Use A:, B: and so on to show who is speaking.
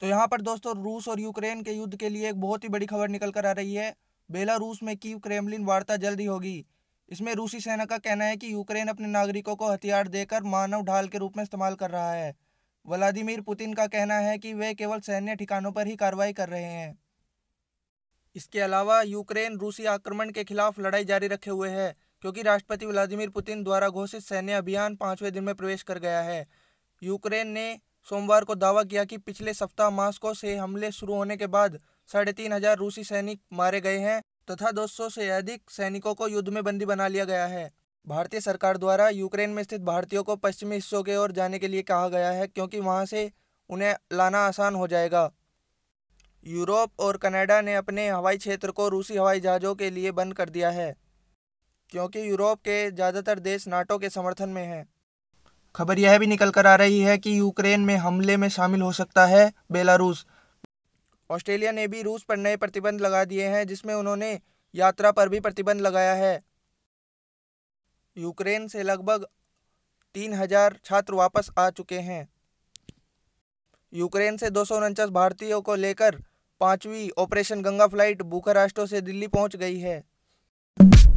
A: तो यहाँ पर दोस्तों रूस और यूक्रेन के युद्ध के लिए एक बहुत ही बड़ी खबर निकल कर आ रही है बेलारूस में कीव क्रेमलिन वार्ता जल्द ही होगी इसमें रूसी सेना का कहना है कि यूक्रेन अपने नागरिकों को हथियार देकर मानव ढाल के रूप में इस्तेमाल कर रहा है व्लादिमीर पुतिन का कहना है कि वे केवल सैन्य ठिकानों पर ही कार्रवाई कर रहे हैं इसके अलावा यूक्रेन रूसी आक्रमण के खिलाफ लड़ाई जारी रखे हुए है क्योंकि राष्ट्रपति व्लादिमीर पुतिन द्वारा घोषित सैन्य अभियान पाँचवें दिन में प्रवेश कर गया है यूक्रेन ने सोमवार को दावा किया कि पिछले सप्ताह मास्को से हमले शुरू होने के बाद साढ़े तीन हजार रूसी सैनिक मारे गए हैं तथा दो सौ से अधिक सैनिकों को युद्ध में बंदी बना लिया गया है भारतीय सरकार द्वारा यूक्रेन में स्थित भारतीयों को पश्चिमी हिस्सों की ओर जाने के लिए कहा गया है क्योंकि वहां से उन्हें लाना आसान हो जाएगा यूरोप और कनाडा ने अपने हवाई क्षेत्र को रूसी हवाई जहाज़ों के लिए बंद कर दिया है क्योंकि यूरोप के ज़्यादातर देश नाटो के समर्थन में हैं खबर यह भी निकल कर आ रही है कि यूक्रेन में हमले में शामिल हो सकता है बेलारूस ऑस्ट्रेलिया ने भी रूस पर नए प्रतिबंध लगा दिए हैं जिसमें उन्होंने यात्रा पर भी प्रतिबंध लगाया है यूक्रेन से लगभग तीन हजार छात्र वापस आ चुके हैं यूक्रेन से दो भारतीयों को लेकर पांचवी ऑपरेशन गंगा फ्लाइट बुखारास्टो से दिल्ली पहुंच गई है